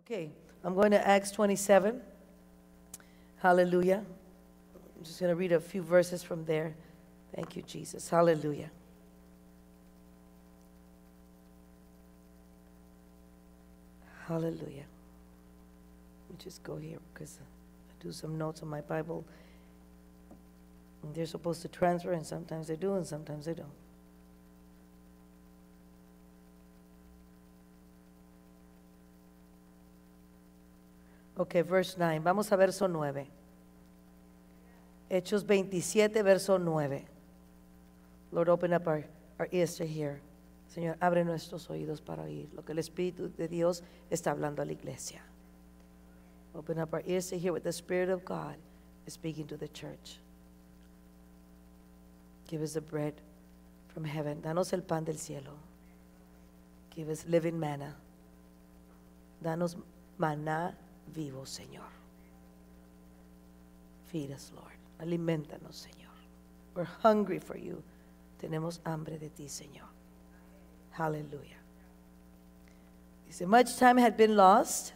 Okay, I'm going to Acts 27. Hallelujah. I'm just going to read a few verses from there. Thank you, Jesus. Hallelujah. Hallelujah. Let me just go here because I do some notes on my Bible. And they're supposed to transfer, and sometimes they do, and sometimes they don't. Ok, verse 9. Vamos a verso 9. Hechos 27, verso 9. Lord, open up our, our ears to hear. Señor, abre nuestros oídos para oír lo que el Espíritu de Dios está hablando a la iglesia. Open up our ears to hear what the Spirit of God is speaking to the church. Give us the bread from heaven. Danos el pan del cielo. Give us living manna. Danos maná vivo, Señor. Feed us, Lord. Alimentanos, Señor. We're hungry for you. Tenemos hambre de ti, Señor. Hallelujah. Dice, much time had been lost,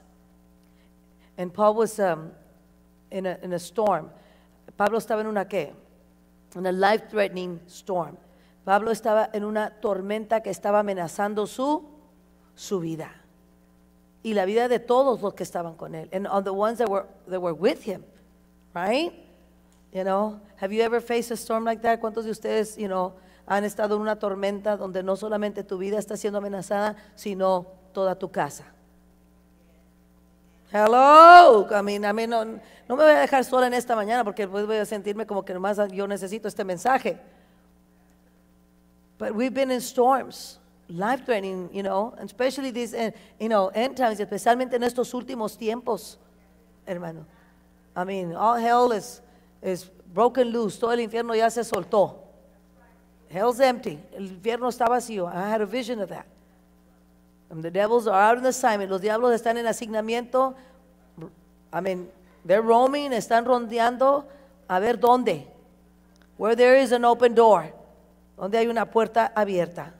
and Paul was um, in, a, storm. Pablo estaba en una que En a life-threatening storm. Pablo estaba en una tormenta que estaba amenazando su, su vida y la vida de todos los que estaban con él, and on the ones that were, with him, right? You know, have you ever faced a storm like that? ¿Cuántos de ustedes, you know, han estado en una tormenta donde no solamente tu vida está siendo amenazada, sino toda tu casa? Hello, I mean, no, me voy a dejar sola en esta mañana porque después pues voy a sentirme como que nomás yo necesito este mensaje. But we've been in storms life training, you know, and especially these, eh, you know, end times, especialmente en estos últimos tiempos, hermano. I mean, all hell is, is broken loose. Todo el infierno ya se soltó. Hell's empty. El infierno está vacío. I had a vision of that. And the devils are out in assignment. Los diablos están en asignamiento. I mean, they're roaming, están rondeando a ver dónde. Where there is an open door. Donde hay una puerta abierta.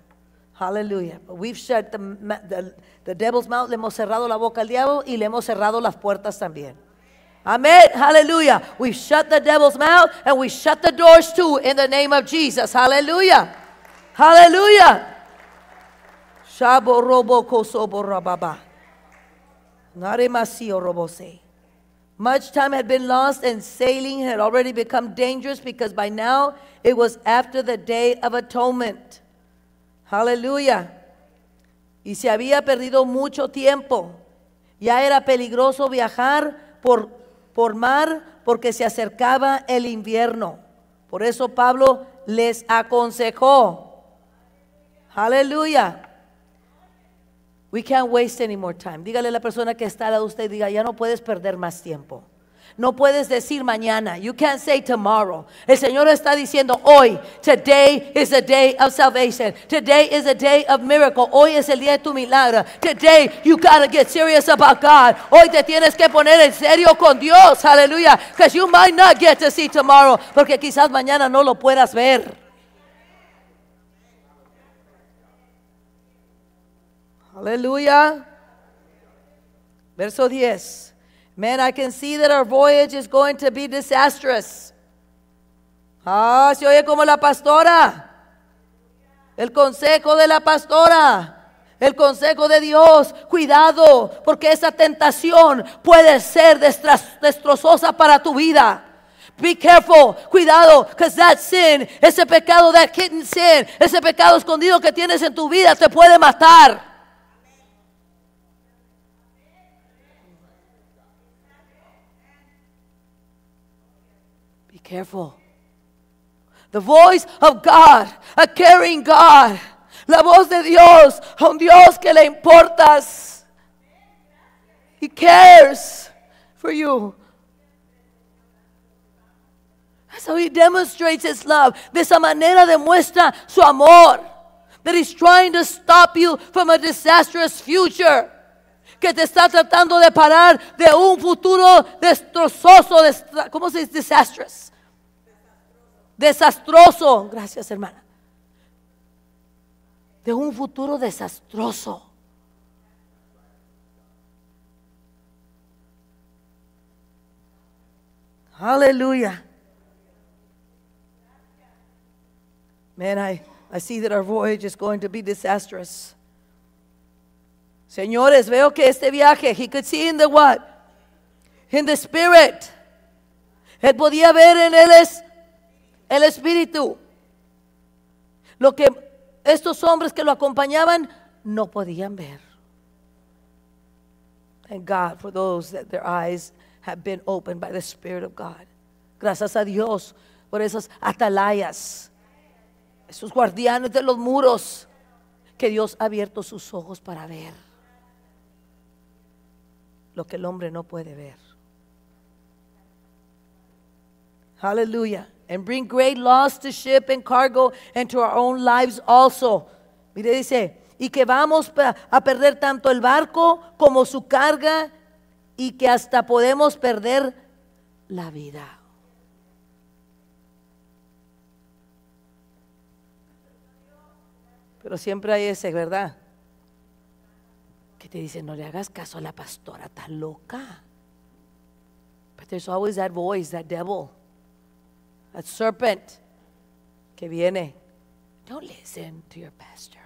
Hallelujah. But we've shut the, the, the, devil's mouth. Le hemos cerrado la boca al diablo y le hemos cerrado las puertas también. Amen. Hallelujah. We've shut the devil's mouth and we shut the doors too in the name of Jesus. Hallelujah. Hallelujah. Much time had been lost, and sailing had already become dangerous because by now it was after the Day of Atonement. Aleluya. Y se había perdido mucho tiempo. Ya era peligroso viajar por, por mar porque se acercaba el invierno. Por eso Pablo les aconsejó. Aleluya. We can't waste any more time. Dígale a la persona que está al lado de usted, diga, ya no puedes perder más tiempo. No puedes decir mañana. You can't say tomorrow. El Señor está diciendo hoy. Today is the day of salvation. Today is the day of miracle. Hoy es el día de tu milagro. Today you gotta get serious about God. Hoy te tienes que poner en serio con Dios. Aleluya. Because you might not get to see tomorrow. Porque quizás mañana no lo puedas ver. Aleluya. Verso 10. Man, I can see that our voyage is going to be disastrous. Ah, se oye como la pastora. El consejo de la pastora. El consejo de Dios, cuidado, porque esa tentación puede ser destrozosa para tu vida. Be careful, cuidado, because that sin, ese pecado, that hidden sin, ese pecado escondido que tienes en tu vida te puede matar. careful. The voice of God, a caring God, la voz de Dios, un Dios que le importas. He cares for you. That's how he demonstrates his love. De esa manera demuestra su amor. That he's trying to stop you from a disastrous future. Que te está tratando de parar de un futuro destrozoso. ¿Cómo se dice? Disastrous. desastroso, gracias hermana, de un futuro desastroso. Aleluya Man, I, see that our voyage is going to be disastrous. Señores, veo que este viaje, he could see in the what? In the spirit. Él podía ver en el es el espíritu. Lo que estos hombres que lo acompañaban no podían ver. Thank God for those that their eyes have been opened by the Spirit of God. Gracias a Dios por esas atalayas, esos guardianes de los muros que Dios ha abierto sus ojos para ver lo que el hombre no puede ver. Aleluya and bring great loss to ship and cargo and to our own lives also. Mire, dice, y que vamos a perder tanto el barco como su carga y que hasta podemos perder la vida. Pero siempre hay ese, ¿verdad? Que te dice, no le hagas caso a la pastora, está loca. But there's always that voice, that devil a serpent que viene. Don't listen to your pastor.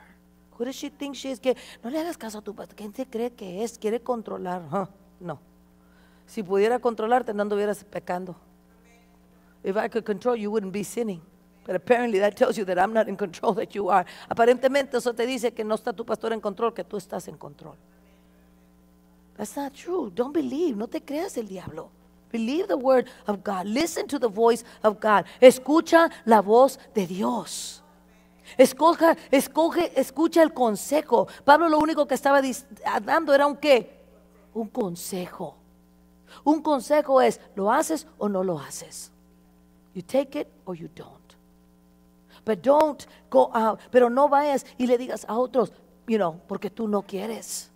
Who does she think she is? Que no le hagas caso a tu pastor. ¿Quién se cree que es? Quiere controlar. No. Si pudiera controlarte, no anduvieras pecando. If I could control, you wouldn't be sinning. But apparently that tells you that I'm not in control, that you are. Aparentemente eso te dice que no está tu pastor en control, que tú estás en control. That's not true. Don't believe. No te creas el diablo. Believe the word of God. Listen to the voice of God. Escucha la voz de Dios. Escoge, escoge, escucha el consejo. Pablo lo único que estaba dando era un qué? Un consejo. Un consejo es, ¿lo haces o no lo haces? You take it or you don't. But don't go out. Pero no vayas y le digas a otros, you know, porque tú no quieres.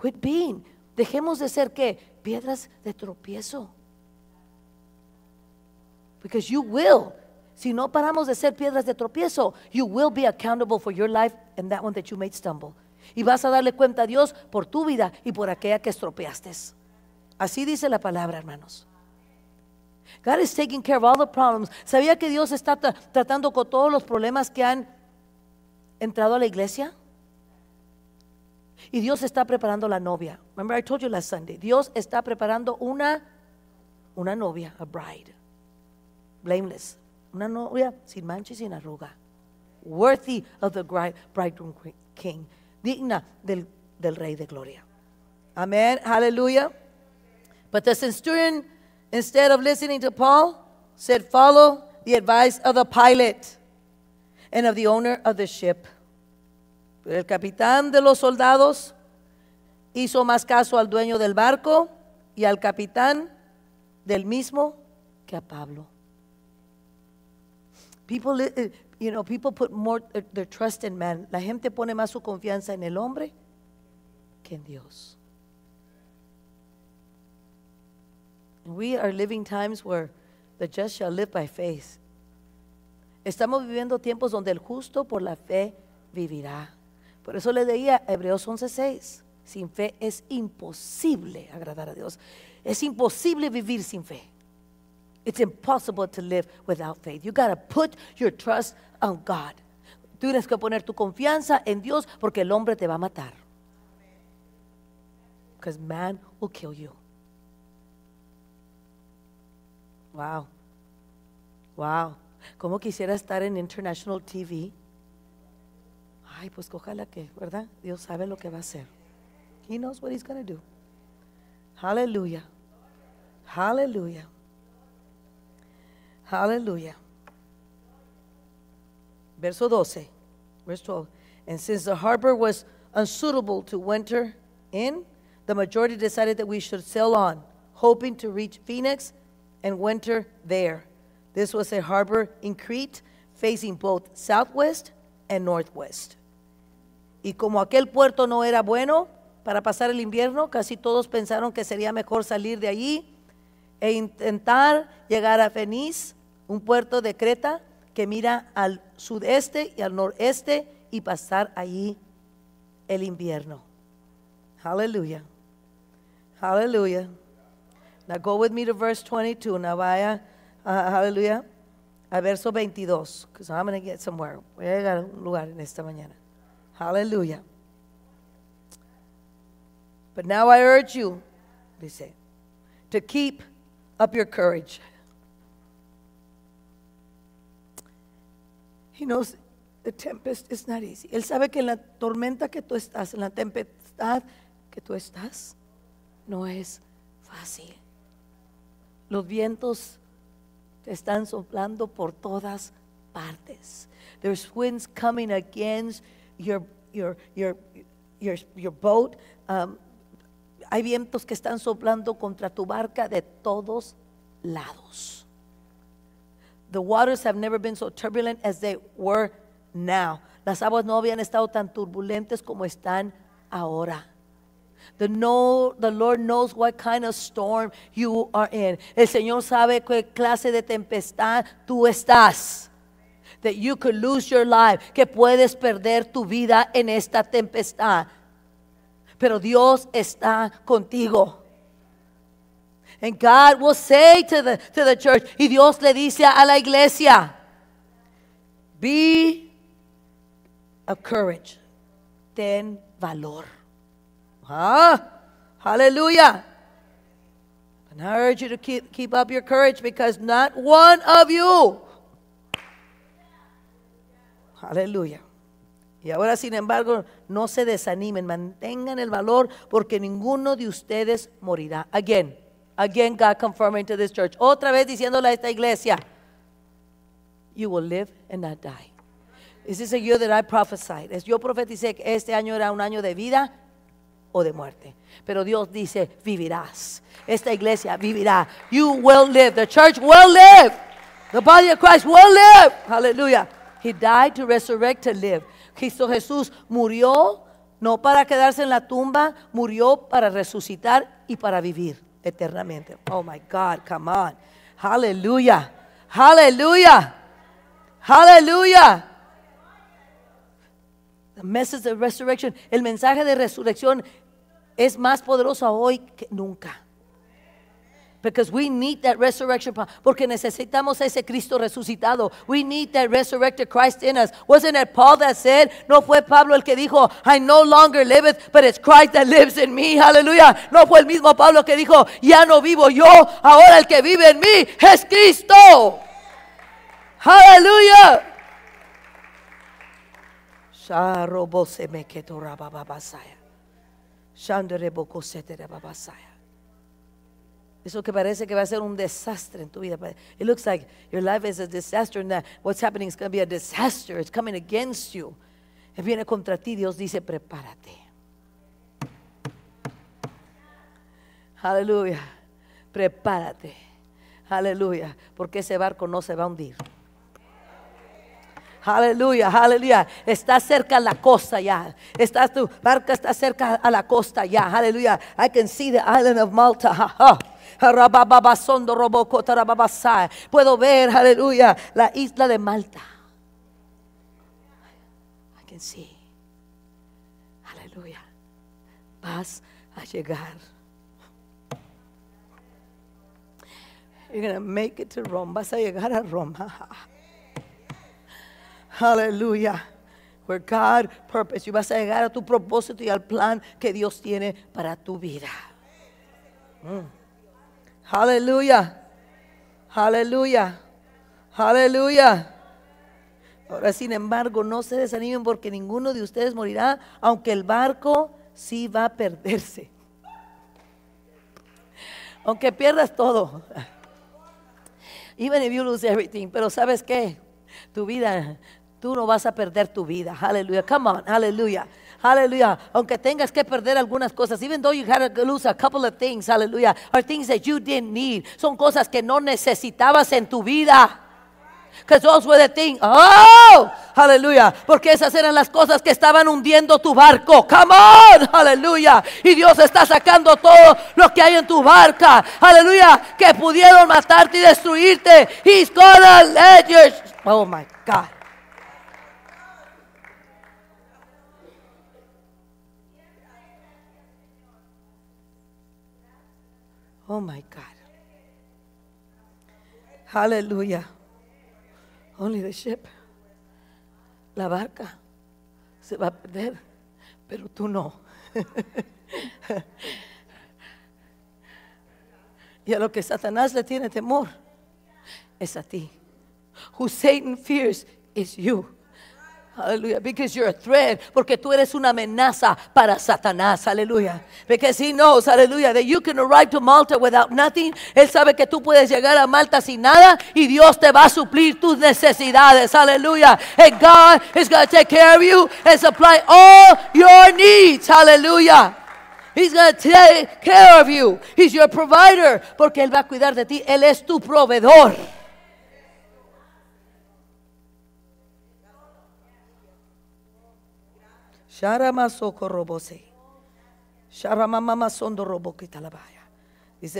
Quit being Dejemos de ser que piedras de tropiezo. Because you will. Si no paramos de ser piedras de tropiezo, you will be accountable for your life and that one that you made stumble. Y vas a darle cuenta a Dios por tu vida y por aquella que estropeaste. Así dice la palabra, hermanos. God is taking care of all the problems. ¿Sabía que Dios está tratando con todos los problemas que han entrado a la iglesia? Y Dios está preparando la novia. Remember I told you last Sunday. Dios está preparando una una novia, a bride. Blameless. Una novia sin mancha y sin arruga. Worthy of the bridegroom king. Digna del, del rey de gloria. Amen. Hallelujah. But the centurion, instead of listening to Paul, said, Follow the advice of the pilot and of the owner of the ship. el capitán de los soldados hizo más caso al dueño del barco y al capitán del mismo que a Pablo. People, eh, you know, people put more eh, their trust in man. La gente pone más su confianza en el hombre que en Dios. We are living times where the just shall live by faith. Estamos viviendo tiempos donde el justo por la fe vivirá. Por eso le decía Hebreos 11:6. Sin fe es imposible agradar a Dios. Es imposible vivir sin fe. It's impossible to live without faith. You gotta put your trust on God. Tú tienes que poner tu confianza en Dios porque el hombre te va a matar. Because man will kill you. Wow. Wow. ¿Cómo quisiera estar en International TV? ay, pues ojalá que, ¿verdad? Dios sabe lo que va a hacer. He knows what he's going to do. Hallelujah. Hallelujah. Hallelujah. Verso 12. Verse 12. And since the harbor was unsuitable to winter in, the majority decided that we should sail on, hoping to reach Phoenix and winter there. This was a harbor in Crete facing both southwest and northwest. Y como aquel puerto no era bueno para pasar el invierno, casi todos pensaron que sería mejor salir de allí e intentar llegar a Fenice, un puerto de Creta que mira al sudeste y al noreste y pasar allí el invierno. Aleluya. Aleluya. Now go with me to verse 22. Now vaya, ah, aleluya, a verso 22. Because I'm somewhere. Voy a llegar a un lugar en esta mañana. Hallelujah. But now I urge you, dice, to keep up your courage. He knows the tempest is not easy. Él sabe que en la tormenta que tú estás, en la tempestad que tú estás, no es fácil. Los vientos te están soplando por todas partes. There's winds coming against you your, your, your, your, your boat. Um, hay vientos que están soplando contra tu barca de todos lados. The waters have never been so turbulent as they were now. Las aguas no habían estado tan turbulentes como están ahora. The, know, the Lord knows what kind of storm you are in. El Señor sabe qué clase de tempestad tú estás. that you could lose your life, que puedes perder tu vida en esta tempestad. Pero Dios está contigo. And God will say to the, to the church, y Dios le dice a la iglesia, be of courage, ten valor. Huh? Ah, hallelujah. And I urge you to keep, keep up your courage because not one of you Aleluya. Y ahora, sin embargo, no se desanimen, mantengan el valor porque ninguno de ustedes morirá. Again, again, God confirming to this church. Otra vez diciéndole a esta iglesia, you will live and not die. This is a year that I prophesied. Yo profeticé que este año era un año de vida o de muerte. Pero Dios dice, vivirás. Esta iglesia vivirá. You will live. The church will live. The body of Christ will live. Hallelujah. He died to resurrect to live. Cristo Jesús murió no para quedarse en la tumba, murió para resucitar y para vivir eternamente. Oh my God, come on. Aleluya. Aleluya. Aleluya. The message of resurrection, el mensaje de resurrección es más poderoso hoy que nunca. Because we need that resurrection Porque necesitamos ese Cristo resucitado. We need that resurrected Christ in us. Wasn't it Paul that said? No fue Pablo el que dijo, I no longer live, but it's Christ that lives in me. Hallelujah. No fue el mismo Pablo que dijo, ya no vivo yo, ahora el que vive en mí es Cristo. Aleluya. me eso que parece que va a ser un desastre en tu vida. It looks like your life is a disaster and that what's happening is going to be a disaster. It's coming against you. viene contra ti. Dios dice, prepárate. Aleluya. Prepárate. Aleluya. Porque ese barco no se va a hundir. Aleluya, aleluya. Está cerca a la costa ya. Está tu barca está cerca a la costa ya. Aleluya. I can see the island of Malta. Puedo ver, aleluya, la isla de Malta. I can see. Aleluya. Vas a llegar. You're going make it to Rome. Vas a llegar a Roma. Aleluya. Where God purpose. You vas a llegar a tu propósito y al plan que Dios tiene para tu vida. Mm. Aleluya. Aleluya. Aleluya. Ahora, sin embargo, no se desanimen porque ninguno de ustedes morirá, aunque el barco sí va a perderse. Aunque pierdas todo. Even if you lose everything. Pero ¿sabes qué? Tu vida, tú no vas a perder tu vida. Aleluya. Come on, aleluya. Aleluya, Aunque tengas que perder algunas cosas, even though you had to lose a couple of things, Aleluya, are things that you didn't need. Son cosas que no necesitabas en tu vida. Because those were the things. Oh, aleluya. Porque esas eran las cosas que estaban hundiendo tu barco. Come on, aleluya. Y Dios está sacando todo lo que hay en tu barca. Aleluya. Que pudieron matarte y destruirte. He's gonna let you. Oh my God. Oh my God. aleluya, Only the ship. La barca se va a perder, pero tú no. y a lo que Satanás le tiene temor es a ti. Who Satan fears is you. Aleluya. Because you're a threat. Porque tú eres una amenaza para Satanás. Aleluya. Because he knows, aleluya, that you can arrive to Malta without nothing. Él sabe que tú puedes llegar a Malta sin nada y Dios te va a suplir tus necesidades. Aleluya. And God is going to take care of you and supply all your needs. Aleluya. He's going to take care of you. He's your provider. Porque Él va a cuidar de ti. Él es tu proveedor. Dice,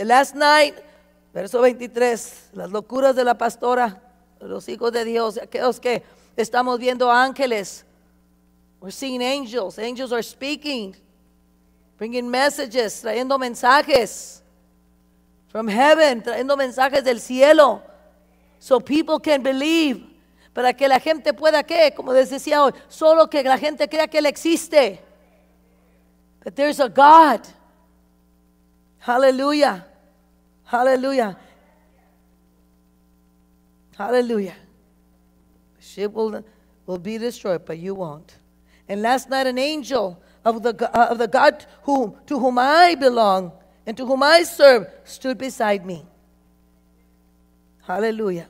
last night, verso 23, las locuras de la pastora, los hijos de Dios, aquellos que estamos viendo ángeles. We're seeing angels. Angels are speaking, bringing messages, trayendo mensajes from heaven, trayendo mensajes del cielo. So people can believe. Para que la gente pueda, ¿qué? Como les decía hoy, solo que la gente crea que Él existe. That there's a God. Aleluya. Aleluya. Hallelujah. The ship will, will be destroyed, but you won't. And last night, an angel of the, uh, of the God whom, to whom I belong and to whom I serve stood beside me. Hallelujah.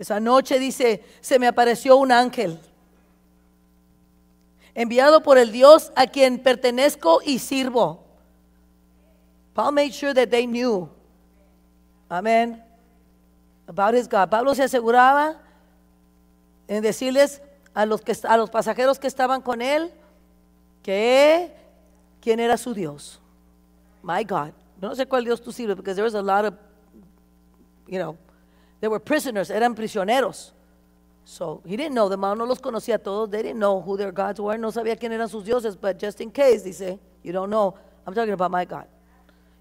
Esa noche dice, se me apareció un ángel, enviado por el Dios a quien pertenezco y sirvo. Paul made sure that they knew. Amén. About his God. Pablo se aseguraba en decirles a los, que, a los pasajeros que estaban con él que quién era su Dios. My God. No sé cuál Dios tú sirves, porque there was a lot of, you know, They were prisoners, eran prisioneros. So he didn't know them, no los conocía todos. They didn't know who their gods were, no sabía quién eran sus dioses. But just in case, dice, you don't know, I'm talking about my God.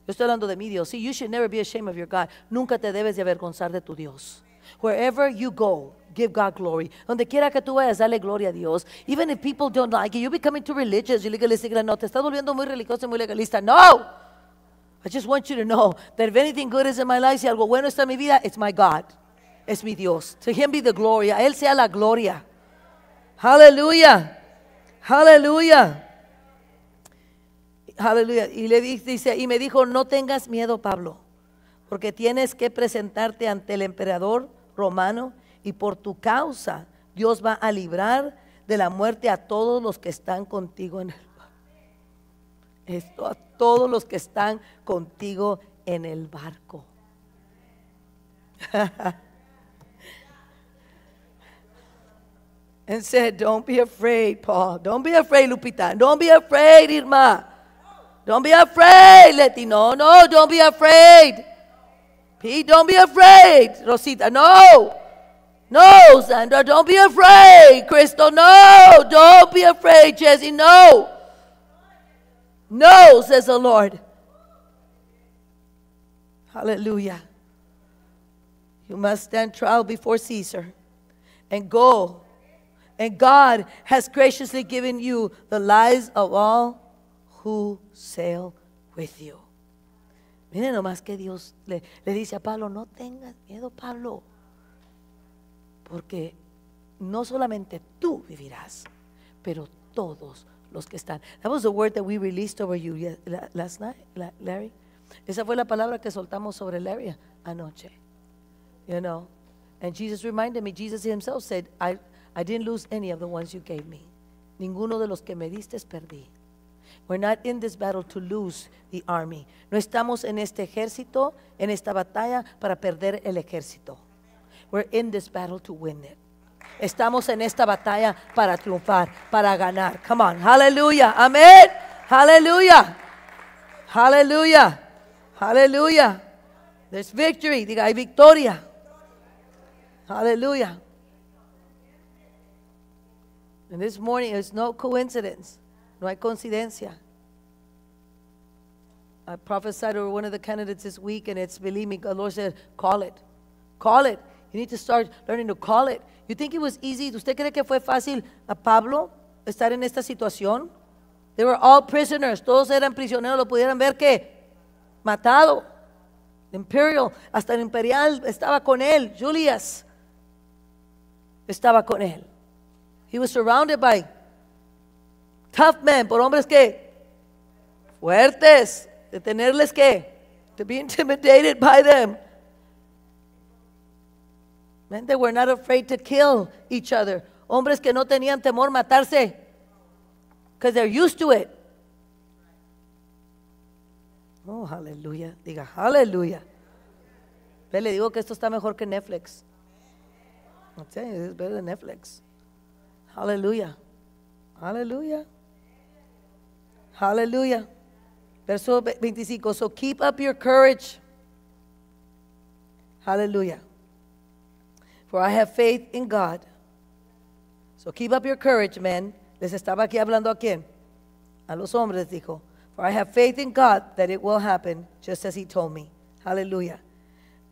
Yo estoy hablando de mi Dios. See, you should never be ashamed of your God. Nunca te debes de avergonzar de tu Dios. Wherever you go, give God glory. Donde quiera que tú vayas, dale gloria a Dios. Even if people don't like you, you're becoming too religious, you're legalistic. No, te estás volviendo muy religioso y muy legalista. No! I just want you to know that if anything good is in my life, si algo bueno está en mi vida, it's my God. Es mi Dios. To him be the glory. A él sea la gloria. Aleluya. Aleluya. Aleluya. Y le dice, y me dijo, no tengas miedo, Pablo, porque tienes que presentarte ante el emperador romano y por tu causa Dios va a librar de la muerte a todos los que están contigo en él esto a todos los que están contigo en el barco. and said, Don't be afraid, Paul. Don't be afraid, Lupita. Don't be afraid, Irma. Don't be afraid, Letty. No, no, don't be afraid. Pete, don't be afraid, Rosita. No. No, Sandra, don't be afraid. Crystal, no. Don't be afraid, Jesse, no. No, says the Lord. Hallelujah. You must stand trial before Caesar and go. And God has graciously given you the lives of all who sail with you. Miren nomás que Dios le, le dice a Pablo, no tengas miedo, Pablo, porque no solamente tú vivirás, pero todos los que están. That was the word that we released over you last night, Larry. Esa fue la palabra que soltamos sobre Larry anoche. You know, and Jesus reminded me, Jesus himself said, I, I didn't lose any of the ones you gave me. Ninguno de los que me diste perdí. We're not in this battle to lose the army. No estamos en este ejército, en esta batalla para perder el ejército. We're in this battle to win it. Estamos en esta batalla para triunfar, para ganar. Come on. Aleluya. Amén. Aleluya. Aleluya. Aleluya. There's victory. Diga, hay victoria. Aleluya. And this morning, it's no coincidence. No hay coincidencia. I prophesied over one of the candidates this week, and it's, believe me, the Lord said, call it. Call it. You need to start learning to call it. You think it was easy? ¿Usted cree que fue fácil a Pablo estar en esta situación? They were all prisoners. Todos eran prisioneros. Lo pudieran ver que matado. imperial, hasta el imperial estaba con él. Julius estaba con él. He was surrounded by tough men, por hombres que fuertes, de tenerles que, to be intimidated by them. Men were not afraid to kill each other. Hombres que no tenían temor matarse. Because they're used to it. Oh, aleluya. Diga, aleluya. Ve, le digo que esto está mejor que Netflix. No tell you, it's better Netflix. Aleluya. Aleluya. Aleluya. Verso 25. So keep up your courage. Aleluya for I have faith in God. So keep up your courage, men. Les estaba aquí hablando a quién? A los hombres dijo, for I have faith in God that it will happen, just as he told me. Hallelujah.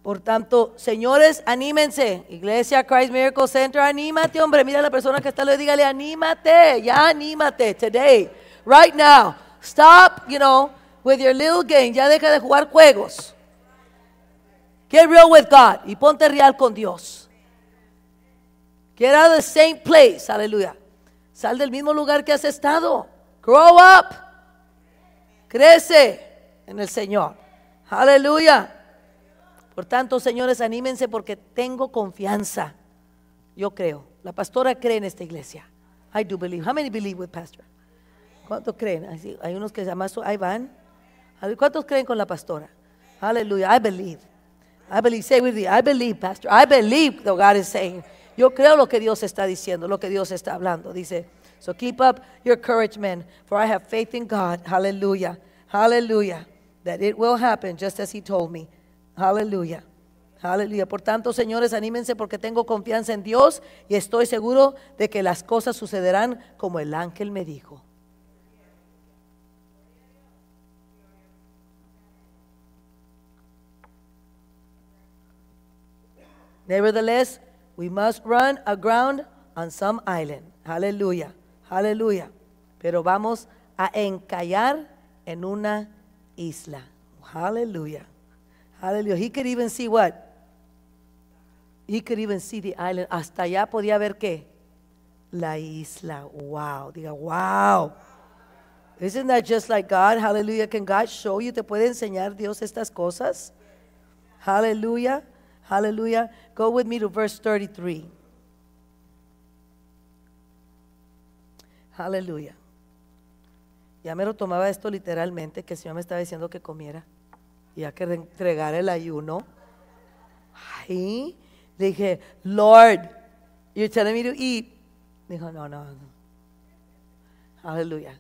Por tanto, señores, anímense. Iglesia Christ Miracle Center, anímate, hombre. Mira a la persona que está le dígale, anímate, ya anímate, today, right now. Stop, you know, with your little game. Ya deja de jugar juegos. Get real with God y ponte real con Dios. Get out of the same place. Aleluya. Sal del mismo lugar que has estado. Grow up. Crece en el Señor. Aleluya. Por tanto, señores, anímense porque tengo confianza. Yo creo. La pastora cree en esta iglesia. I do believe. How many believe with pastor? ¿Cuántos creen? Hay unos que ahí van. ¿Cuántos creen con la pastora? Aleluya. I believe. I believe. Say with me. I believe, pastor. I believe that God is saying. Yo creo lo que Dios está diciendo, lo que Dios está hablando. Dice, so keep up your courage, men, for I have faith in God. Hallelujah. Hallelujah. That it will happen just as he told me. Hallelujah. Hallelujah. Por tanto, señores, anímense porque tengo confianza en Dios y estoy seguro de que las cosas sucederán como el ángel me dijo. Nevertheless, We must run aground on some island. Hallelujah, hallelujah. Pero vamos a encallar en una isla. Hallelujah. Hallelujah. He could even see what? He could even see the island. Hasta allá podía ver qué? La isla. Wow. Diga, wow. Isn't that just like God? Hallelujah. Can God show you? ¿Te puede enseñar Dios estas cosas? Hallelujah. Hallelujah. Go with me to verse 33. Hallelujah. Ya me lo tomaba esto literalmente, que el Señor me estaba diciendo que comiera, ya que entregar el ayuno. Ahí le dije, Lord, you're telling me to eat. Dijo, no, no, no. Hallelujah.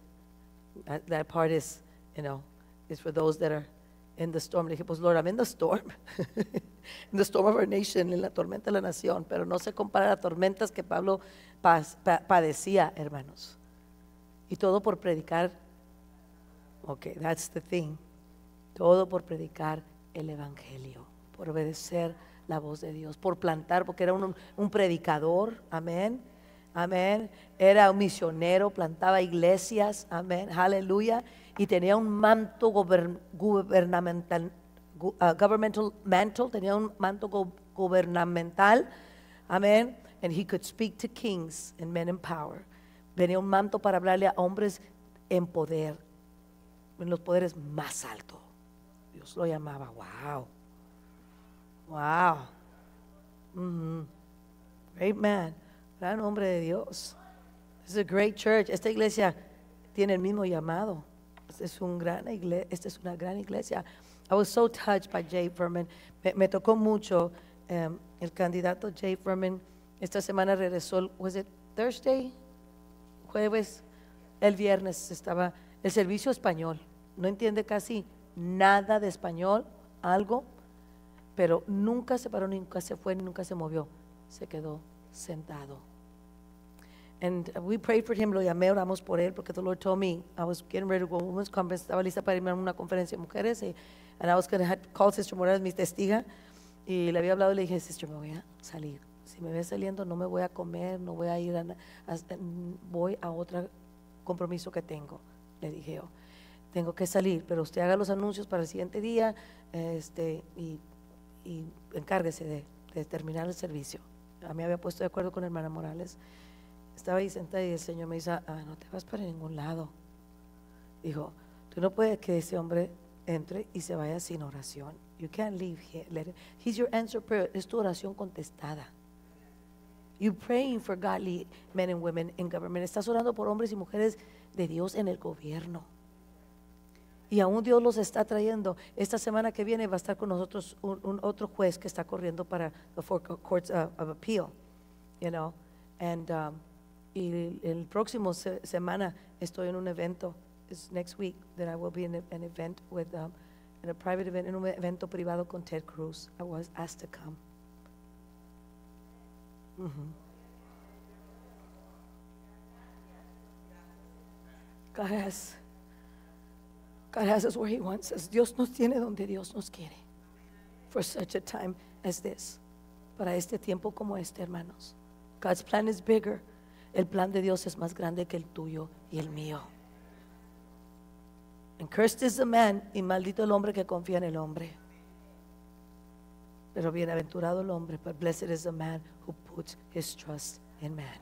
That, that part is, you know, is for those that are in the storm. Pues, the storm. in the storm of our nation, en la tormenta de la nación. Pero no se compara a tormentas que Pablo padecía, hermanos. Y todo por predicar. Ok, that's the thing. Todo por predicar el Evangelio, por obedecer la voz de Dios, por plantar, porque era un, un predicador, amén, amén. Era un misionero, plantaba iglesias, amén, aleluya y tenía un manto gubernamental, ah, governmental mantle, tenía un manto gubernamental, amén, and he could speak to kings and men in power. Venía un manto para hablarle a hombres en poder, en los poderes más altos. Dios lo llamaba, wow, wow, mm-hmm. great man, gran hombre de Dios. This is a great church. Esta iglesia tiene el mismo llamado esta es una gran iglesia. I was so touched by Jay Furman. Me, tocó mucho em, el candidato Jay Furman. Esta semana regresó, was it Thursday? Jueves, el viernes estaba el servicio español. No entiende casi nada de español, algo, pero nunca se paró, nunca se fue, nunca se movió. Se quedó sentado. And we prayed for him, lo llamé, oramos por él, porque the Lord told me I was getting ready to go to women's conference, estaba lista para irme a una conferencia de mujeres, y, eh, and I was going to call Sister Morales, mi testiga, y le había hablado y le dije, Sister, me voy a salir. Si me ve saliendo, no me voy a comer, no voy a ir a, mm, voy a otro compromiso que tengo, le dije yo. Tengo que salir, pero usted haga los anuncios para el siguiente día este, y, y encárguese de, de terminar el servicio. A mí había puesto de acuerdo con hermana Morales. Estaba ahí sentada y el Señor me dice, ah, no te vas para ningún lado. Dijo, tú no puedes que ese hombre entre y se vaya sin oración. You can't leave here. He's your answer prayer. Es tu oración contestada. You praying for godly men and women in government. Estás orando por hombres y mujeres de Dios en el gobierno. Y aún Dios los está trayendo. Esta semana que viene va a estar con nosotros un, otro juez que está corriendo para the four courts of, appeal, you know, and um, y el próximo se semana estoy en un evento. It's next week that I will be in a, an event with um, in a private event, in un evento privado con Ted Cruz. I was asked to come. Mm -hmm. God has, God has us where He wants us. Dios nos tiene donde Dios nos quiere. For such a time as this. Para este tiempo como este, hermanos. God's plan is bigger El plan de Dios es más grande que el tuyo y el mío. And cursed is the man, y maldito el hombre que confía en el hombre. Pero bienaventurado el hombre, but blessed is the man who puts his trust in man.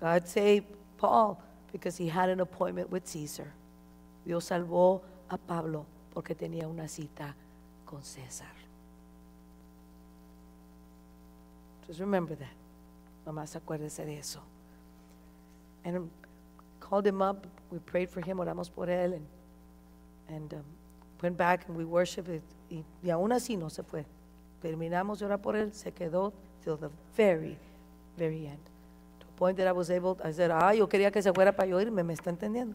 God saved Paul because he had an appointment with Caesar. Dios salvó a Pablo porque tenía una cita con César. Just remember that. Nomás acuérdese de eso. And um, called him up. We prayed for him. Oramos por él. And, and um, went back and we worshiped. Y, y aún así no se fue. Terminamos de orar por él. Se quedó till the very, very end. To a point that I was able, I said, ah, yo quería que se fuera para yo irme. ¿Me está entendiendo?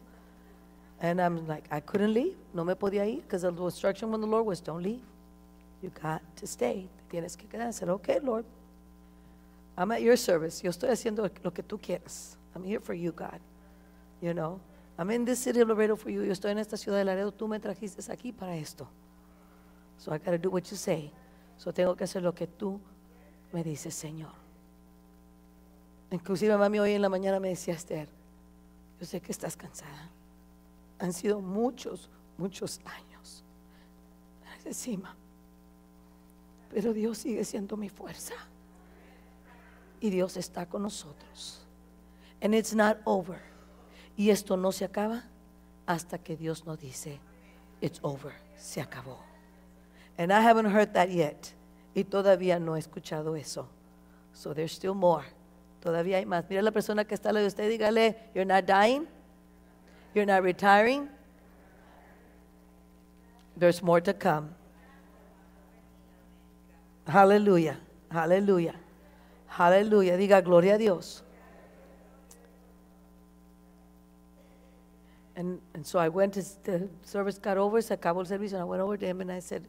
And I'm like, I couldn't leave. No me podía ir because the instruction from the Lord was don't leave. You got to stay. Tienes que quedarse. Okay, Lord. I'm at your service. Yo estoy haciendo lo que tú quieras. I'm here for you, God. You know, I'm in this city of Laredo for you. Yo estoy en esta ciudad de Laredo. Tú me trajiste aquí para esto. So I gotta do what you say. So tengo que hacer lo que tú me dices, Señor. Inclusive mami hoy en la mañana me decía, Esther, yo sé que estás cansada. Han sido muchos, muchos años. Encima. Pero Dios sigue siendo mi fuerza y Dios está con nosotros. And it's not over. Y esto no se acaba hasta que Dios nos dice, it's over, se acabó. And I haven't heard that yet. Y todavía no he escuchado eso. So there's still more. Todavía hay más. Mira la persona que está al lado de usted, dígale, you're not dying. You're not retiring. There's more to come. Hallelujah. Hallelujah. Aleluya, diga gloria a Dios. And, and so I went, to, the service got over, se acabó el servicio, and I went over to him and I said,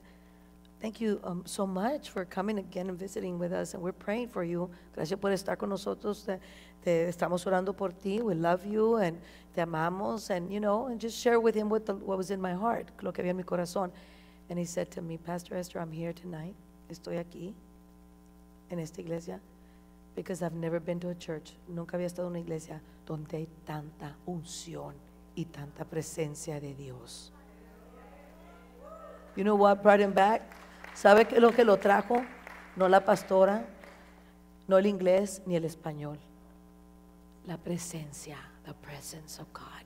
Thank you um, so much for coming again and visiting with us, and we're praying for you. Gracias por estar con nosotros. Te, te estamos orando por ti. We love you, and te amamos, and you know, and just share with him what, the, what was in my heart, lo que había en mi corazón. And he said to me, Pastor Esther, I'm here tonight. Estoy aquí en esta iglesia. because I've never been to a church, nunca había estado en una iglesia donde hay tanta unción y tanta presencia de Dios. You know what brought him back? ¿Sabe qué lo que lo trajo? No la pastora, no el inglés ni el español. La presencia, the presence of God,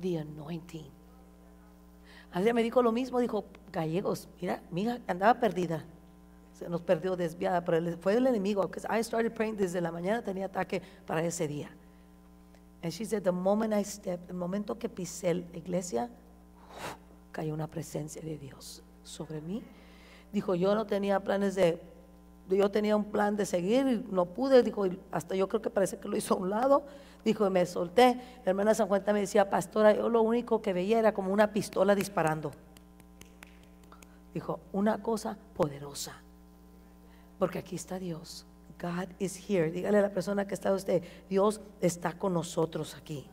the anointing. Así me dijo lo mismo, dijo, gallegos, mira, mira, andaba perdida nos perdió desviada, pero fue el enemigo. Because I started praying desde la mañana, tenía ataque para ese día. And she said, the moment I stepped, el momento que pisé la iglesia, cayó una presencia de Dios sobre mí. Dijo, yo no tenía planes de, yo tenía un plan de seguir no pude. Dijo, hasta yo creo que parece que lo hizo a un lado. Dijo, me solté. hermana San Juan me decía, pastora, yo lo único que veía era como una pistola disparando. Dijo, una cosa poderosa. Porque aquí está Dios. God is here. Dígale a la persona que está usted, Dios está con nosotros aquí.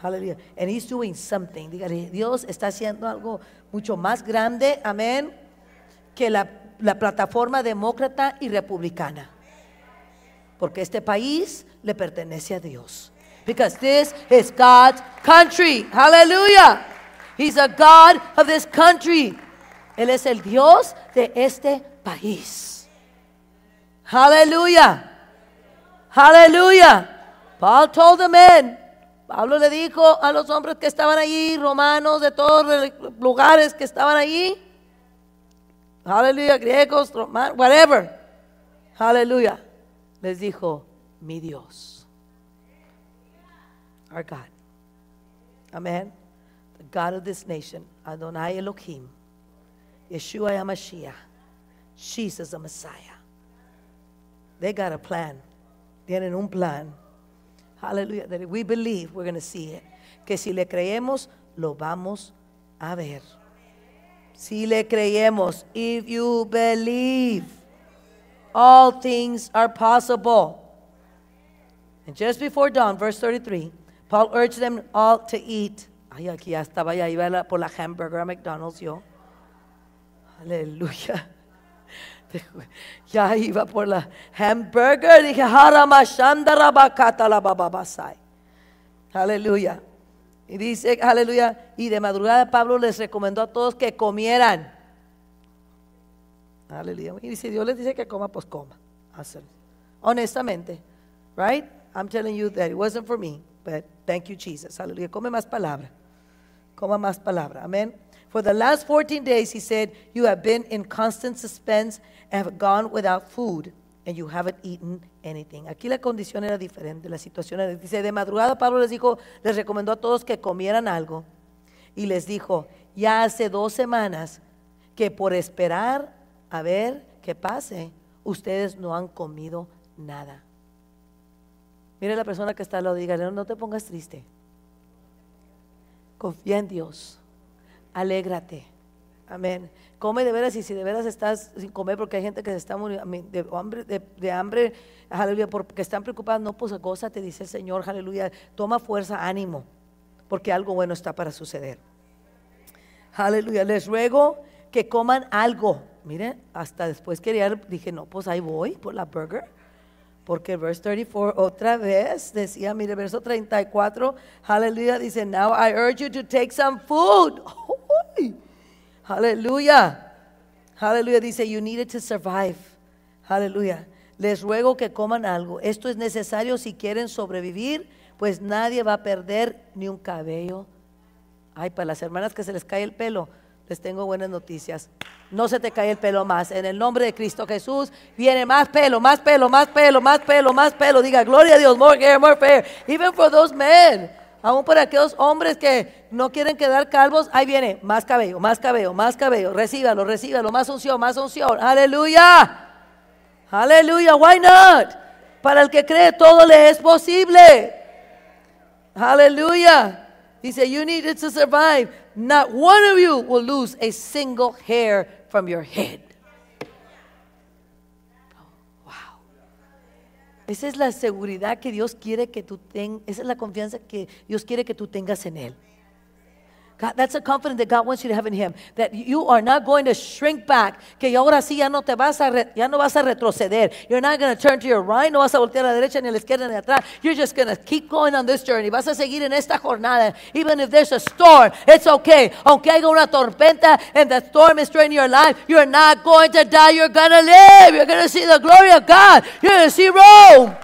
Aleluya. And he's doing something. Dígale, Dios está haciendo algo mucho más grande, amén, que la, plataforma demócrata y republicana. Porque este país le pertenece a Dios. Because this is God's country. Aleluya. He's a God of this country. Él es el Dios de este país. Hallelujah! Hallelujah! Paul told the men. Pablo le dijo a los hombres que estaban allí, romanos de todos los lugares que estaban allí. Hallelujah, griegos, romanos, whatever. Hallelujah. Les dijo, mi Dios. Our God. Amen. The God of this nation, Adonai Elohim, Yeshua Yamashiach, Jesus the Messiah. They got a plan. Tienen un plan. Hallelujah. That we believe, we're going to see it. Que si le creemos, lo vamos a ver. Si le creemos, if you believe, all things are possible. And just before dawn, verse 33, Paul urged them all to eat. Ay, aquí ya estaba, ya iba por la hamburger a McDonald's yo. Hallelujah. ya iba por la hamburger, dije, aleluya. Y dice, aleluya, y de madrugada Pablo les recomendó a todos que comieran. Aleluya. Y si Dios les dice que coma, pues coma. Honestamente, right? I'm telling you that it wasn't for me, but thank you, Jesus. Aleluya. Come más palabra. Coma más palabra. Amén. For the last 14 days, he said, you have been in constant suspense and have gone without food. And you haven't eaten anything. Aquí la condición era diferente, la situación era Dice, de madrugada Pablo les dijo, les recomendó a todos que comieran algo. Y les dijo, ya hace dos semanas que por esperar a ver qué pase, ustedes no han comido nada. Mire la persona que está al lado, dígale, no te pongas triste. Confía en Dios alégrate. Amén. Come de veras y si de veras estás sin comer porque hay gente que se está muriendo de hambre, de, hambre porque están preocupadas, no, pues cosa te dice el Señor, aleluya, toma fuerza, ánimo, porque algo bueno está para suceder. Aleluya, les ruego que coman algo. Miren, hasta después quería, dije, no, pues ahí voy por la burger. Porque verse 34 otra vez decía, mire, verso 34, aleluya, dice, now I urge you to take some food. Oh, Aleluya. Aleluya. Dice, you needed to survive. Aleluya. Les ruego que coman algo. Esto es necesario si quieren sobrevivir, pues nadie va a perder ni un cabello. Ay, para las hermanas que se les cae el pelo, les tengo buenas noticias. No se te cae el pelo más. En el nombre de Cristo Jesús viene más pelo, más pelo, más pelo, más pelo, más pelo. Diga, gloria a Dios, more hair, more hair Even for those men. Aún para aquellos hombres que no quieren quedar calvos, ahí viene, más cabello, más cabello, más cabello. Recíbalo, recíbalo, más unción, más unción. Aleluya. Aleluya, why not? Para el que cree todo le es posible. Aleluya. Dice, you needed to survive. Not one of you will lose a single hair from your head. Esa es la seguridad que Dios quiere que tú tengas, esa es la confianza que Dios quiere que tú tengas en Él. God, that's a confidence that God wants you to have in Him. That you are not going to shrink back. Que ahora sí ya no te vas a re, ya no vas a retroceder. You're not going to turn to your right. No vas a voltear a la derecha ni a la izquierda ni atrás. You're just going to keep going on this journey. Vas a seguir en esta jornada. Even if there's a storm, it's okay. Aunque haya una tormenta and the storm is draining your life, you're not going to die. You're going to live. You're going to see the glory of God. You're going to see Rome.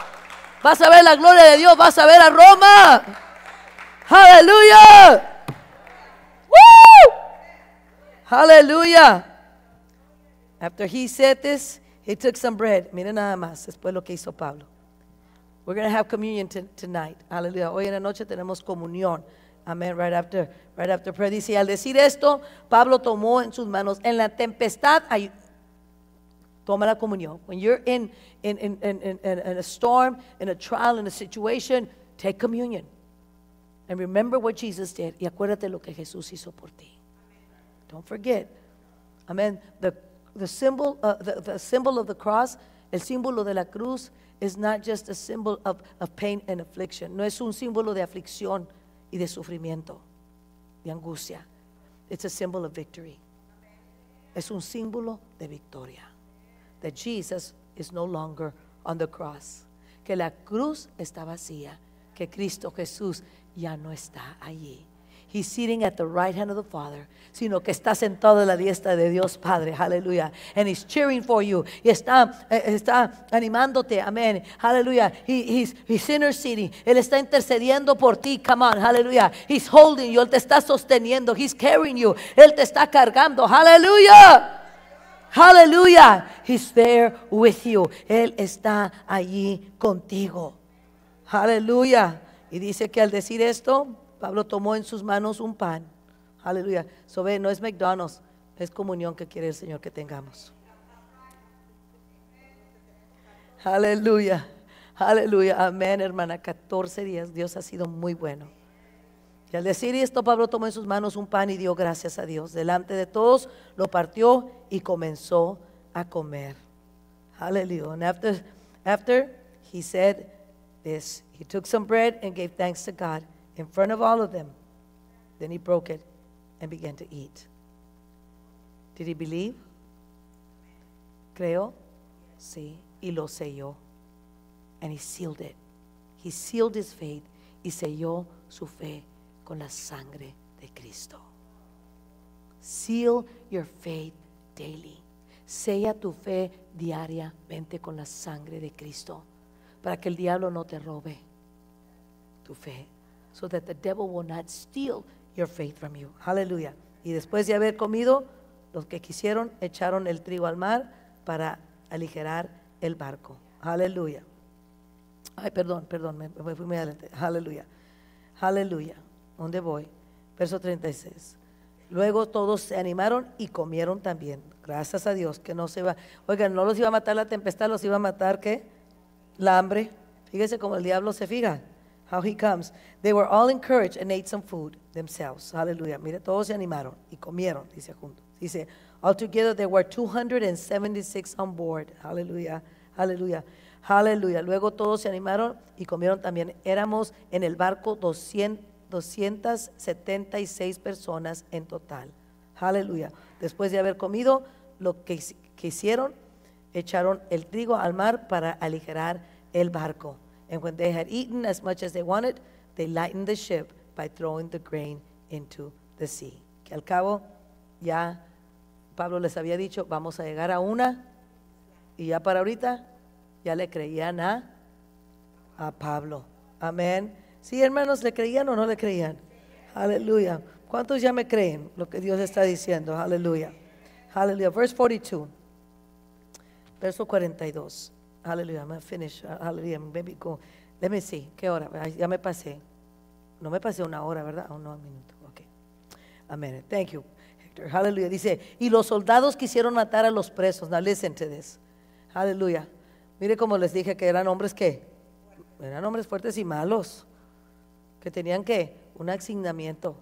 Vas a ver la gloria de Dios. Vas a ver a Roma. Hallelujah. Hallelujah. After he said this, he took some bread. Mira nada más, después lo que hizo Pablo. We're going to have communion tonight. Hallelujah. Hoy en la noche tenemos comunión. Amén. Right after, right after prayer. Dice, al decir esto, Pablo tomó en sus manos, en la tempestad, toma la comunión. When you're in, in, in, in, in a storm, in a trial, in a situation, take communion. And remember what Jesus did. Y acuérdate lo que Jesús hizo por ti. Don't forget. Amen. The, the, symbol, uh, the, the symbol of the cross, el símbolo de la cruz, is not just a symbol of, of pain and affliction. No es un símbolo de aflicción y de sufrimiento, de angustia. It's a symbol of victory. Es un símbolo de victoria. That Jesus is no longer on the cross. Que la cruz está vacía. Que Cristo Jesús ya no está allí. He's sitting at the right hand of the Father, sino que está sentado a la diestra de Dios Padre, aleluya. And he's cheering for you, y está, eh, está animándote, amén, aleluya. he's, he's interceding, Él está intercediendo por ti, come on, aleluya. He's holding you, Él te está sosteniendo, he's carrying you, Él te está cargando, aleluya. Aleluya, he's there with you, Él está allí contigo, aleluya. Y dice que al decir esto, Pablo tomó en sus manos un pan. Aleluya. Sobe, no es McDonald's, es comunión que quiere el Señor que tengamos. Aleluya. Aleluya. Amén, hermana. 14 días. Dios ha sido muy bueno. Y al decir esto, Pablo tomó en sus manos un pan y dio gracias a Dios. Delante de todos lo partió y comenzó a comer. Aleluya. Y after, after he said this, he took some bread and gave thanks to God. in front of all of them. Then he broke it and began to eat. Did he believe? Creo? Sí. Y lo selló. And he sealed it. He sealed his faith y selló su fe con la sangre de Cristo. Seal your faith daily. Sella tu fe diariamente con la sangre de Cristo para que el diablo no te robe tu fe. so that the devil will not steal your faith from you. Aleluya. Y después de haber comido, los que quisieron echaron el trigo al mar para aligerar el barco. Aleluya. Ay, perdón, perdón, me, me fui muy adelante. Aleluya. Aleluya. ¿Dónde voy? Verso 36. Luego todos se animaron y comieron también. Gracias a Dios que no se va, Oigan, no los iba a matar la tempestad, los iba a matar qué? La hambre. Fíjese cómo el diablo se fija how he comes. They were all encouraged and ate some food themselves. Hallelujah. Mire, todos se animaron y comieron, dice juntos. Dice, altogether there were 276 on board. Hallelujah. Hallelujah. Hallelujah. Luego todos se animaron y comieron también. Éramos en el barco 200, 276 personas en total. Hallelujah. Después de haber comido, lo que, hicieron, echaron el trigo al mar para aligerar el barco. And when they had eaten as much as they wanted, they lightened the ship by throwing the grain into the sea. Que al cabo, ya Pablo les había dicho, vamos a llegar a una, y ya para ahorita, ya le creían a, a Pablo. Amén. Sí, hermanos, ¿le creían o no le creían? Aleluya. ¿Cuántos ya me creen lo que Dios está diciendo? Aleluya. Aleluya. Verse 42. Verso 42. Hallelujah. I'm going to finish. Uh, hallelujah. Maybe go. Let me see. ¿Qué hora? Ya me pasé. No me pasé una hora, ¿verdad? Oh, no, un minuto. Ok. Amén. Thank you, Hector. Hallelujah. Dice, y los soldados quisieron matar a los presos. Now listen to this. Hallelujah. Mire como les dije que eran hombres que eran hombres fuertes y malos, que tenían que un asignamiento.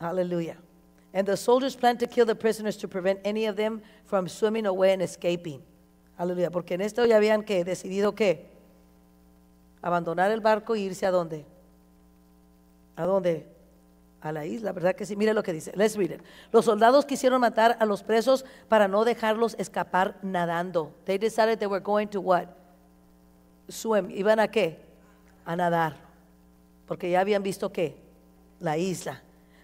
Hallelujah. And the soldiers planned to kill the prisoners to prevent any of them from swimming away and escaping. Aleluya, porque en esto ya habían que decidido qué? Abandonar el barco e irse a dónde? ¿A dónde? a la isla, ¿verdad que sí? Mire lo que dice. Let's read it. Los soldados quisieron matar a los presos para no dejarlos escapar nadando. They decided they were going to what? Swim. ¿Iban a qué? A nadar. Porque ya habían visto qué? La isla.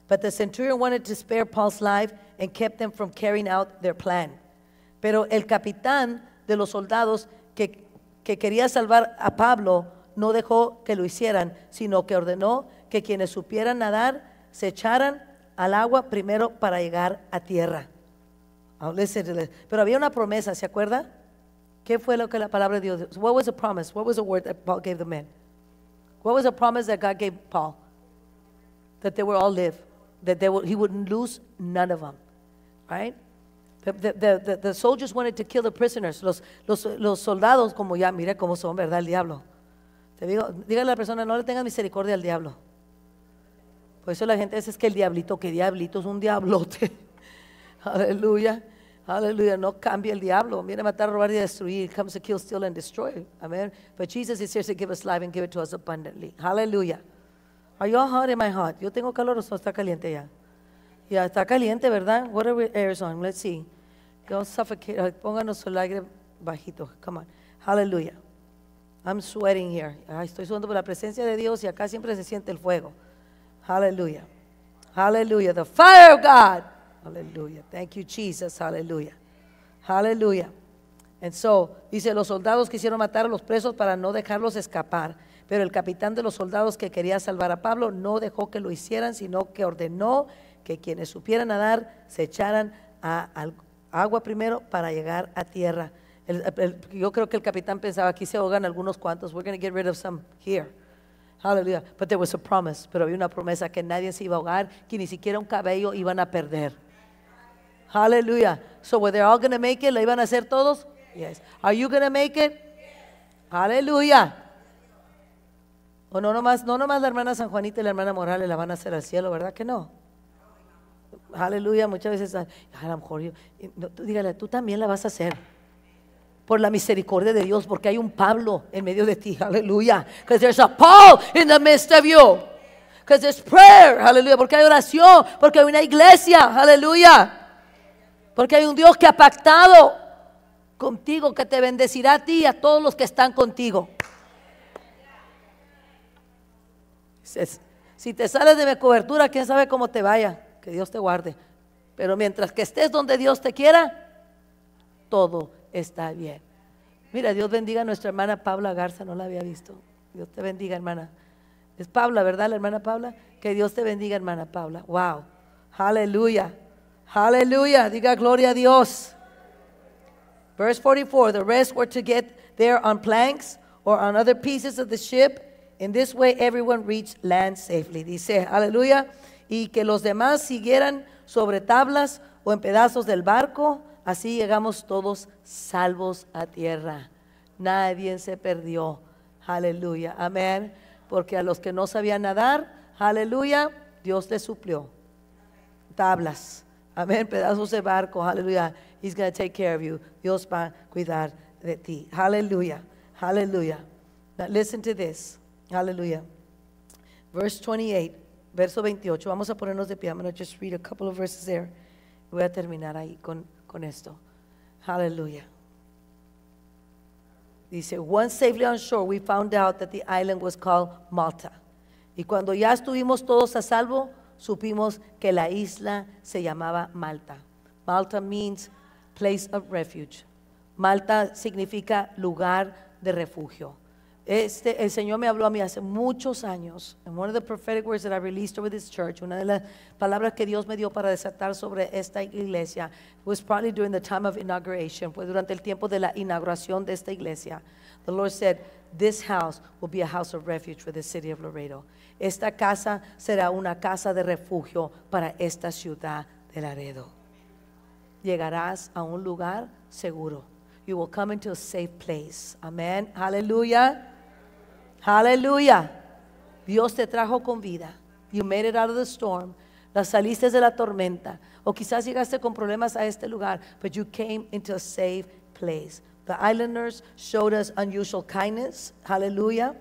But the centurion wanted to spare Paul's life and kept them from carrying out their plan. Pero el capitán de los soldados que, que quería salvar a Pablo, no dejó que lo hicieran, sino que ordenó que quienes supieran nadar se echaran al agua primero para llegar a tierra. Ah, Pero había una promesa, ¿se acuerda? ¿Qué fue lo que la palabra de Dios? What was the promise? What was the word that Paul gave the men? What was the promise that God gave Paul? That they would all live. That they would, he wouldn't lose none of them. Right? The, soldiers wanted to kill the prisoners. Los, soldados, como ya, mira cómo son, ¿verdad? El diablo. Te digo, dígale a la persona, no le tengas misericordia al diablo. Por eso la gente dice, es que el diablito, que diablito, es un diablote. Aleluya. Aleluya No cambia el diablo. Viene a matar, robar y destruir. comes to kill, steal, and destroy. Amen. But Jesus is here to give us life and give it to us abundantly. Hallelujah. Are you all hot in my heart? Yo tengo calor o está caliente ya. Ya está caliente, ¿verdad? What are we, airs Let's see. Don't suffocate. Pónganos el aire bajito. Come on. Hallelujah. I'm sweating here. Estoy sudando por la presencia de Dios y acá siempre se siente el fuego. Hallelujah. Hallelujah. The fire of God. Hallelujah. Thank you, Jesus. Hallelujah. Hallelujah. And so, dice, los soldados quisieron matar a los presos para no dejarlos escapar. Pero el capitán de los soldados que quería salvar a Pablo no dejó que lo hicieran, sino que ordenó que quienes supieran nadar se echaran a, al, Agua primero para llegar a tierra. yo creo que el capitán pensaba, aquí se ahogan algunos cuantos, we're going to get rid of some here. Hallelujah. But there was a promise, pero había una promesa que nadie se iba a ahogar, que ni siquiera un cabello iban a perder. Hallelujah. So were they all going to make it? ¿Lo iban a hacer todos? Yes. Are you going to make it? Hallelujah. O no nomás, no nomás la hermana San Juanita y la hermana Morales la van a hacer al cielo, ¿verdad que no? Aleluya, muchas veces a lo mejor dígale, tú también la vas a hacer. Por la misericordia de Dios, porque hay un Pablo en medio de ti. Aleluya. Because there's a Paul in the midst of you. Because there's prayer. Porque hay oración. Porque hay una iglesia. Aleluya. Porque hay un Dios que ha pactado contigo, que te bendecirá a ti y a todos los que están contigo. Si te sales de mi cobertura, quién sabe cómo te vaya. Dios te guarde. Pero mientras que estés donde Dios te quiera, todo está bien. Mira, Dios bendiga a nuestra hermana Paula Garza, no la había visto. Dios te bendiga, hermana. Es Paula, ¿verdad, la hermana Paula? Que Dios te bendiga, hermana Paula. Wow. Aleluya. Aleluya. Diga gloria a Dios. Verse 44 The rest were to get there on planks or on other pieces of the ship. In this way, everyone reached land safely. Dice, aleluya y que los demás siguieran sobre tablas o en pedazos del barco, así llegamos todos salvos a tierra. Nadie se perdió. Aleluya. Amén. Porque a los que no sabían nadar, aleluya, Dios les suplió. Tablas. Amén. Pedazos de barco. Aleluya. He's going to take care of you. Dios va a cuidar de ti. Aleluya. Aleluya. Now listen to this. Hallelujah. Verse 28 verso 28. Vamos a ponernos de pie. I'm going just read a couple of verses there. Voy a terminar ahí con, con esto. Hallelujah. Dice, once safely on shore, we found out that the island was called Malta. Y cuando ya estuvimos todos a salvo, supimos que la isla se llamaba Malta. Malta means place of refuge. Malta significa lugar de refugio. Este, el Señor me habló a mí hace muchos años. En one of the prophetic words that I released over this church, una de las palabras que Dios me dio para desatar sobre esta iglesia, was probably during the time of inauguration, fue durante el tiempo de la inauguración de esta iglesia. The Lord said, "This house will be a house of refuge for the city of Laredo." Esta casa será una casa de refugio para esta ciudad de Laredo. Llegarás a un lugar seguro. You will come into a safe place. Amen. Hallelujah. Aleluya. Dios te trajo con vida. You made it out of the storm. La saliste de la tormenta. O quizás llegaste con problemas a este lugar. But you came into a safe place. The islanders showed us unusual kindness. Hallelujah.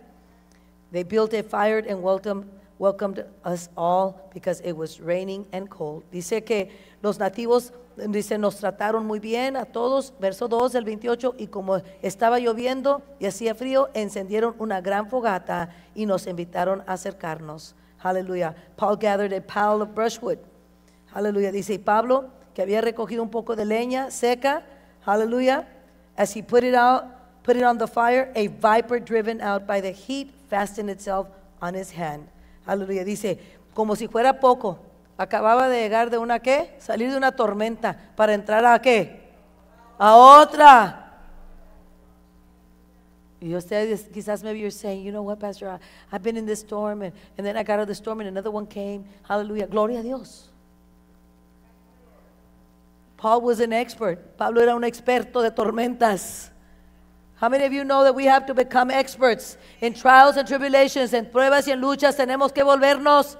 They built a fire and welcomed, welcomed us all because it was raining and cold. Dice que los nativos dice, nos trataron muy bien a todos, verso 2 del 28, y como estaba lloviendo y hacía frío, encendieron una gran fogata y nos invitaron a acercarnos. Aleluya. Paul gathered a pile of brushwood. Aleluya. Dice, y Pablo, que había recogido un poco de leña seca, aleluya, as he put it out, put it on the fire, a viper driven out by the heat fastened itself on his hand. Aleluya. Dice, como si fuera poco, Acababa de llegar de una qué? Salir de una tormenta para entrar a qué? A otra. Y usted quizás maybe you're saying, you know what, Pastor, I've been in this storm and, and then I got out of the storm and another one came. Hallelujah. Gloria a Dios. Paul was an expert. Pablo era un experto de tormentas. How many of you know that we have to become experts in trials and tribulations, en pruebas y en luchas tenemos que volvernos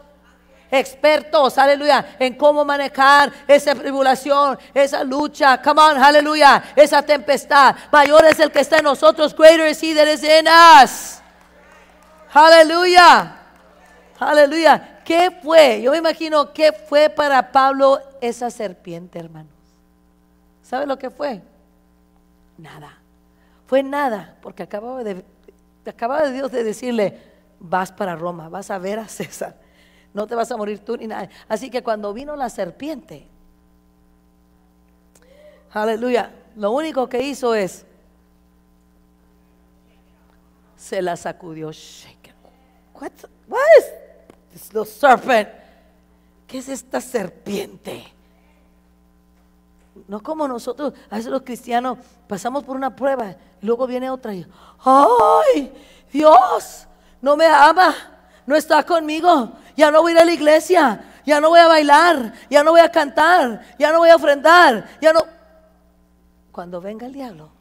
expertos, aleluya, en cómo manejar esa tribulación, esa lucha, come on, aleluya, esa tempestad. Mayor es el que está en nosotros, greater is he that is in us. Aleluya, aleluya. ¿Qué fue? Yo me imagino qué fue para Pablo esa serpiente, hermanos. ¿Sabe lo que fue? Nada. Fue nada, porque acababa de, acababa de Dios de decirle, vas para Roma, vas a ver a César no te vas a morir tú ni nada. Así que cuando vino la serpiente, aleluya, lo único que hizo es, se la sacudió. What, what is serpent? ¿Qué es esta serpiente? No como nosotros, a veces los cristianos pasamos por una prueba, luego viene otra y, ¡ay! Dios, no me ama, no está conmigo, ya no voy a ir a la iglesia, ya no voy a bailar, ya no voy a cantar, ya no voy a ofrendar, ya no... Cuando venga el diablo,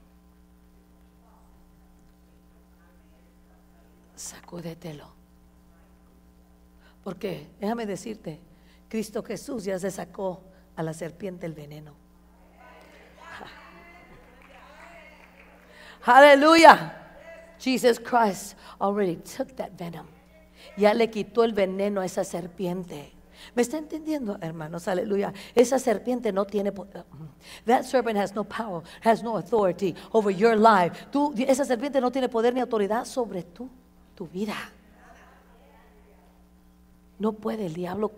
sacúdetelo. Porque, déjame decirte, Cristo Jesús ya se sacó a la serpiente el veneno. Aleluya. Jesus Christ already took that venom ya le quitó el veneno a esa serpiente. ¿Me está entendiendo, hermanos? Aleluya. Esa serpiente no tiene poder. Mm, that serpent has no power, has no authority over your life. esa serpiente no tiene poder ni autoridad sobre tú, tu vida. No puede el diablo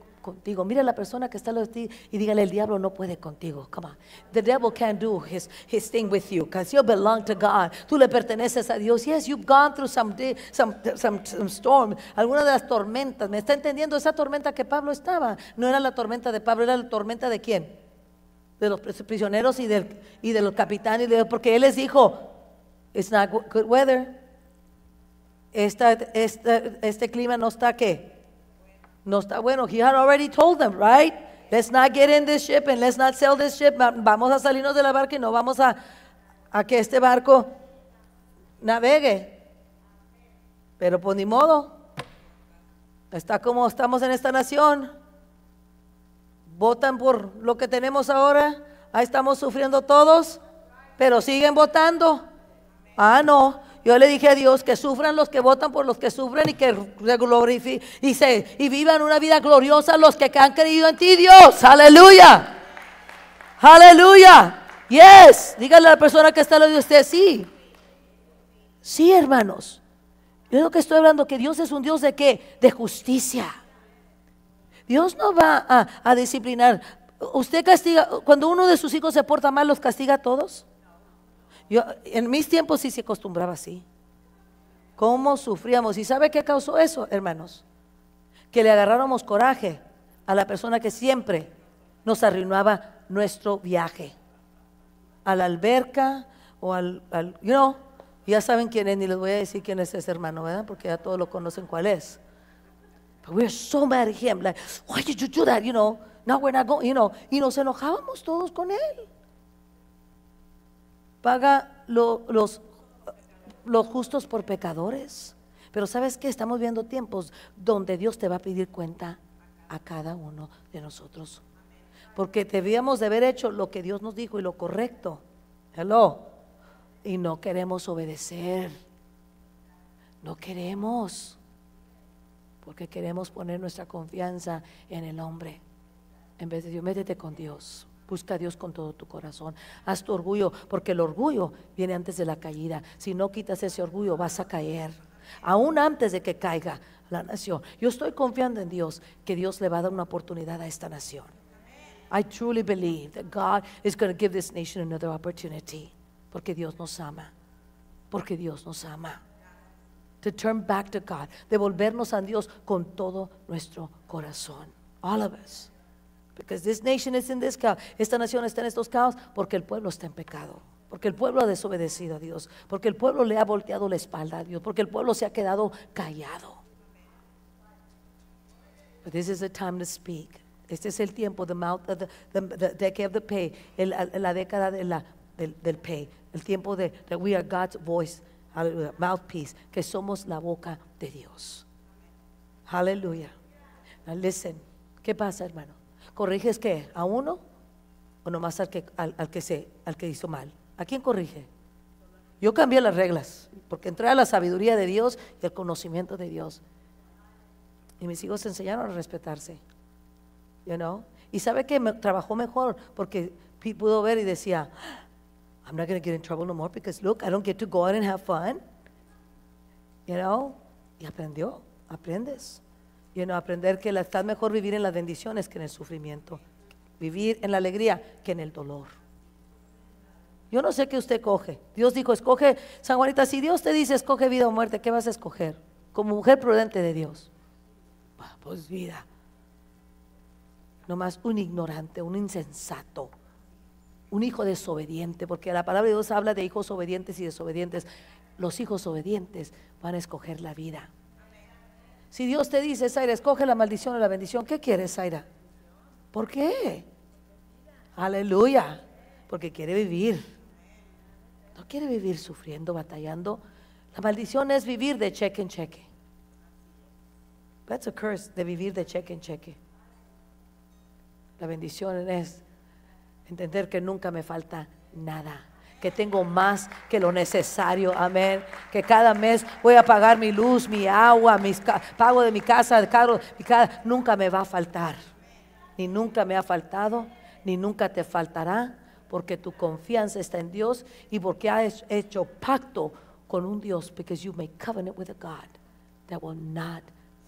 Digo, Mira a la persona que está al ti y dígale, el diablo no puede contigo. Come on. The devil can't do his, his thing with you because you belong to God. Tú le perteneces a Dios. Yes, you've gone through some, some, some, some storm, alguna de las tormentas. ¿Me está entendiendo esa tormenta que Pablo estaba? No era la tormenta de Pablo, era la tormenta de quién? De los prisioneros y, del, y de los capitanes, porque él les dijo, it's not good weather. Esta, este clima no está qué? No está bueno. He had already told them, right? Let's not get in this ship and let's not sell this ship. Vamos a salirnos de la barca y no vamos a, que este barco navegue. Pero por pues, ni modo. Está como estamos en esta nación. Votan por lo que tenemos ahora. Ahí estamos sufriendo todos. Pero siguen votando. Ah, no. Yo le dije a Dios que sufran los que votan por los que sufren y que glorifiquen y, y vivan una vida gloriosa los que han creído en ti, Dios. Aleluya. Aleluya. Yes. Dígale a la persona que está al lado de usted, sí. Sí, hermanos. Yo lo que estoy hablando, que Dios es un Dios de qué? De justicia. Dios no va a disciplinar. Usted castiga, cuando uno de sus hijos se porta mal, los castiga a todos en mis tiempos sí se acostumbraba así. ¿Cómo sufríamos? ¿Y sabe qué causó eso, hermanos? Que le agarráramos coraje a la persona que siempre nos arruinaba nuestro viaje. A la alberca o al, ya saben quién es, ni les voy a decir quién es ese hermano, ¿verdad? Porque ya todos lo conocen cuál es. But we're so mad like, why did you do that? You know, now we're not going, you know. Y nos enojábamos todos con él paga los, los justos por pecadores. Pero sabes que estamos viendo tiempos donde Dios te va a pedir cuenta a cada uno de nosotros. Porque debíamos de haber hecho lo que Dios nos dijo y lo correcto. Hello. Y no queremos obedecer. No queremos. Porque queremos poner nuestra confianza en el hombre. En vez de Dios, métete con Dios. Busca a Dios con todo tu corazón. Haz tu orgullo, porque el orgullo viene antes de la caída. Si no quitas ese orgullo, vas a caer. Aún antes de que caiga la nación. Yo estoy confiando en Dios, que Dios le va a dar una oportunidad a esta nación. I truly believe that God is going to give this nation another opportunity. Porque Dios nos ama. Porque Dios nos ama. To turn back to God. Devolvernos a Dios con todo nuestro corazón. All of us because nation Esta nación está en estos caos porque el pueblo está en pecado. Porque el pueblo ha desobedecido a Dios, porque el pueblo le ha volteado la espalda a Dios, porque el pueblo se ha quedado callado. But this is the time to speak. Este es el tiempo, the mouth of the, decade of the pay, la década de la, del, pay, el tiempo de that we are God's voice, mouthpiece, que somos la boca de Dios. Aleluya. Now listen, ¿qué pasa, hermano? ¿Corriges qué? ¿A uno? ¿O nomás al que, al, que, se, al que hizo mal? ¿A quién corrige? Yo cambié las reglas, porque entré a la sabiduría de Dios y al conocimiento de Dios. Y mis hijos se enseñaron a respetarse. You know? Y sabe que trabajó mejor porque pudo ver y decía, I'm not going to get in trouble no more because look, I don't get to go out and have fun. You know? Y aprendió, aprendes y aprender que está mejor vivir en las bendiciones que en el sufrimiento, vivir en la alegría que en el dolor. Yo no sé qué usted coge. Dios dijo, escoge, San Juanita, si Dios te dice, escoge vida o muerte, ¿qué vas a escoger? Como mujer prudente de Dios. Ah, pues vida. Nomás un ignorante, un insensato, un hijo desobediente, porque la palabra de Dios habla de hijos obedientes y desobedientes. Los hijos obedientes van a escoger la vida. Si Dios te dice, Zaira, escoge la maldición o la bendición, ¿qué quieres, Zaira? ¿Por qué? Aleluya. Porque quiere vivir. No quiere vivir sufriendo, batallando. La maldición es vivir de cheque en cheque. That's a curse, de vivir de cheque en cheque. La bendición es entender que nunca me falta nada que tengo más que lo necesario, amén. Que cada mes voy a pagar mi luz, mi agua, mis pago de mi casa, de carro, nunca me va a faltar. Ni nunca me ha faltado, ni nunca te faltará, porque tu confianza está en Dios y porque has hecho pacto con un Dios, because you covenant with a God that will not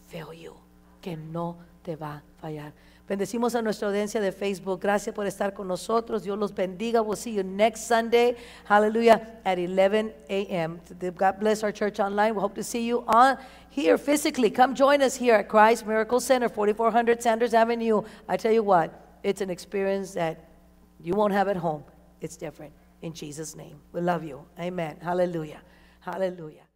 fail you, que no te va a fallar. Bendecimos a nuestra audiencia de Facebook. Gracias por estar con nosotros. Dios los bendiga. We'll see you next Sunday. Hallelujah at 11 a.m. God bless our church online. We hope to see you on here physically. Come join us here at Christ Miracle Center, 4400 Sanders Avenue. I tell you what, it's an experience that you won't have at home. It's different. In Jesus' name. We love you. Amen. Hallelujah. Hallelujah.